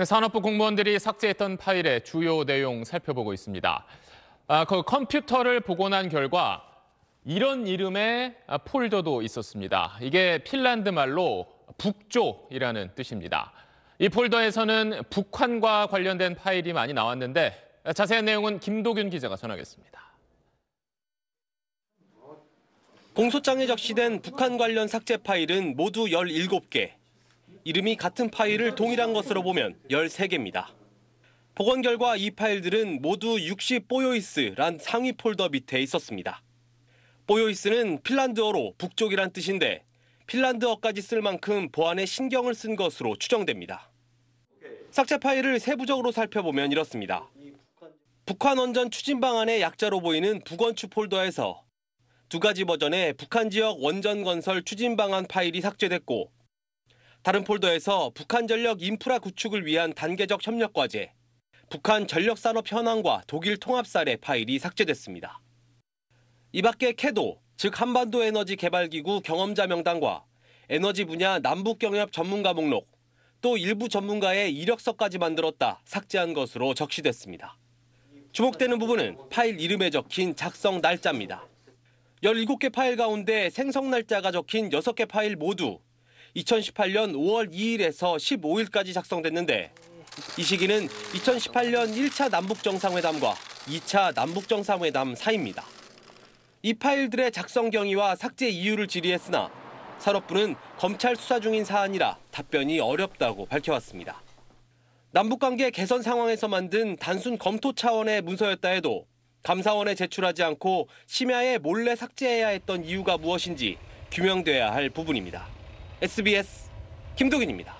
네, 산업부 공무원들이 삭제했던 파일의 주요 내용 살펴보고 있습니다. 아, 그 컴퓨터를 복원한 결과 이런 이름의 폴더도 있었습니다. 이게 핀란드 말로 북조이라는 뜻입니다. 이 폴더에서는 북한과 관련된 파일이 많이 나왔는데 자세한 내용은 김도균 기자가 전하겠습니다. 공소장에 적시된 북한 관련 삭제 파일은 모두 17개. 이름이 같은 파일을 동일한 것으로 보면 13개입니다. 복원 결과 이 파일들은 모두 60 뽀요이스란 상위 폴더 밑에 있었습니다. 뽀요이스는 핀란드어로 북쪽이란 뜻인데 핀란드어까지 쓸 만큼 보안에 신경을 쓴 것으로 추정됩니다. 삭제 파일을 세부적으로 살펴보면 이렇습니다. 북한 원전 추진 방안의 약자로 보이는 북원추 폴더에서 두 가지 버전의 북한 지역 원전 건설 추진 방안 파일이 삭제됐고 다른 폴더에서 북한 전력 인프라 구축을 위한 단계적 협력 과제, 북한 전력 산업 현황과 독일 통합 사례 파일이 삭제됐습니다. 이 밖에 캐도, 즉 한반도 에너지 개발 기구 경험자 명단과 에너지 분야 남북 경협 전문가 목록, 또 일부 전문가의 이력서까지 만들었다 삭제한 것으로 적시됐습니다. 주목되는 부분은 파일 이름에 적힌 작성 날짜입니다. 17개 파일 가운데 생성 날짜가 적힌 6개 파일 모두 2018년 5월 2일에서 15일까지 작성됐는데 이 시기는 2018년 1차 남북정상회담과 2차 남북정상회담 사이입니다. 이 파일들의 작성 경위와 삭제 이유를 질의했으나 산업부는 검찰 수사 중인 사안이라 답변이 어렵다고 밝혀왔습니다. 남북관계 개선 상황에서 만든 단순 검토 차원의 문서였다 해도 감사원에 제출하지 않고 심야에 몰래 삭제해야 했던 이유가 무엇인지 규명돼야 할 부분입니다. SBS 김동인입니다